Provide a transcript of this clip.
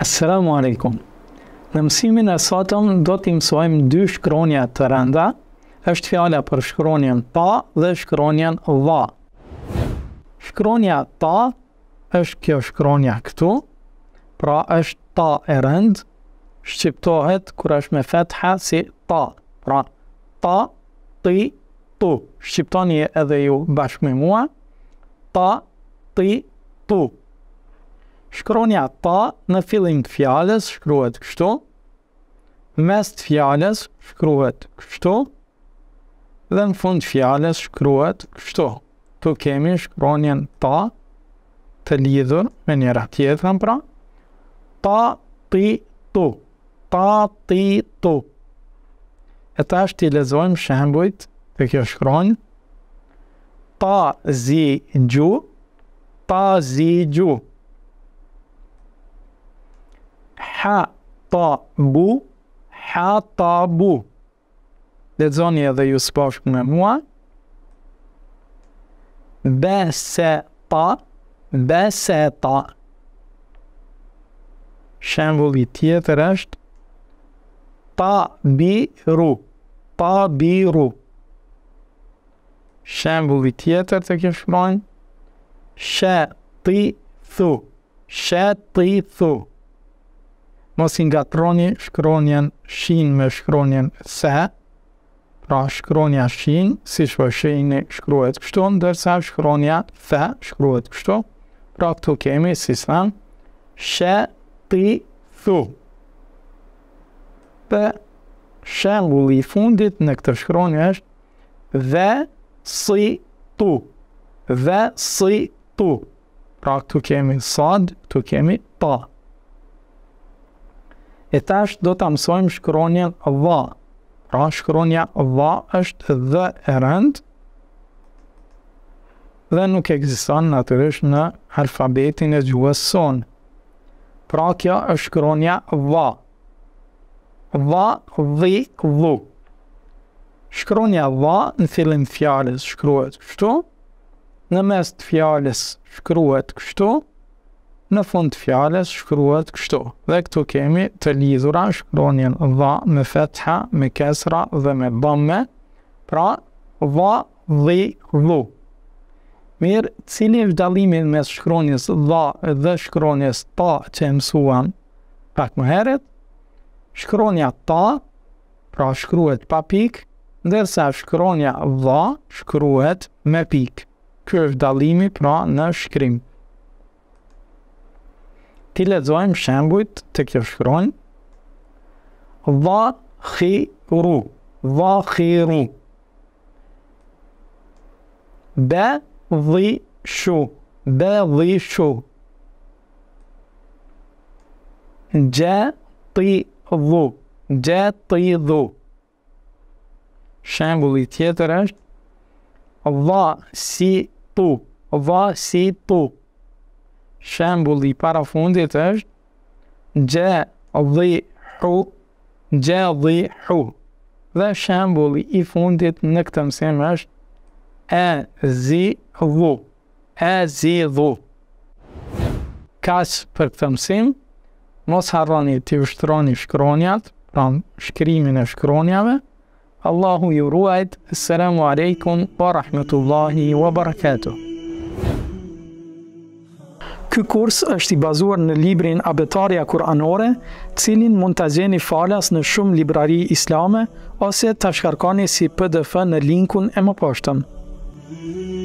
Assalamu alaikum. Në mësimin e sotëm do të mësojmë dy shkronja të rënda, është fjala për shkronjen ta dhe shkronjen va. Shkronja ta është kjo shkronja këtu, pra është ta e rënd, shqiptohet kër është me fetha si ta, pra ta, ti, tu, shqiptoni edhe ju bashkë me mua, ta, ti, tu, Shkronja pa në fillim të fjales shkruhet kështu, mes të fjales shkruhet kështu, dhe në fund të fjales shkruhet kështu. Tu kemi shkronjen pa të lidhur me njëra tjetën pra, pa ti tu, pa ti tu. E ta është të lezojmë shembojt për kjo shkronjë, pa zi gju, pa zi gju. ha ta bu ha ta bu dhe të zonje dhe ju së me mua be se ta be se ta shembuli tjetër është ta bi ru ta bi ru shembuli tjetër të kishmojnë shë ti thu ti thu ti thu mos i ngatroni shkronjen shin me shkronjen se, pra shkronja shin, si shpo shini shkruhet kështu, ndërsa shkronja the, shkruhet kështu, pra këtu kemi, si së thamë, she ti thu. Dhe shëllulli i fundit në këtë shkronja është dhe si tu. Dhe si tu. Pra këtu kemi sad, këtu kemi ta. Pa. E tash do të mësojmë shkronjën dha. Pra shkronja dha është dhe e rënd, dhe nuk e gjithësan në në alfabetin e gjuhës son. Pra kjo është shkronja dha. Dha, dhi, dhu. Shkronja dha në fillim fjales shkruet kështu, në mes të fjales shkruet kështu, në fund fjales shkruhet kështu. Dhe këtu kemi të lidhura shkronjen dha me fetha, me kesra dhe me dhamme, pra dha, dhe dhu. Mirë, cili është dalimin mes shkronjes dha dhe shkronjes ta që emësuan pak më heret? Shkronja ta, pra shkruhet pa pik, ndërsa shkronja dha shkruhet me pik. Kjo është dalimi pra në shkrim. tilläggsord tycker från. ظاخروا ظاخروا بضشوا بضشوا جاطظوا جاطظوا Шамбули тетраж. Ва-си-ту. Ва-си-ту. shambulli para fundit është gje dhi hu dhi hu dhe shambulli i fundit në këtë mësim është e zi dhu e zi dhu kasë për këtë mësim mos harroni të ushtroni shkronjat pra shkrimin e shkronjave Allahu ju ruajt Assalamu alaikum wa rahmetullahi wa barakatuh Ky kurs është i bazuar në librin Abetarja Kur'anore, cilin mund të gjeni falas në shumë librari islame, ose të shkarkoni si pdf në linkun e më poshtëm. Mm -hmm.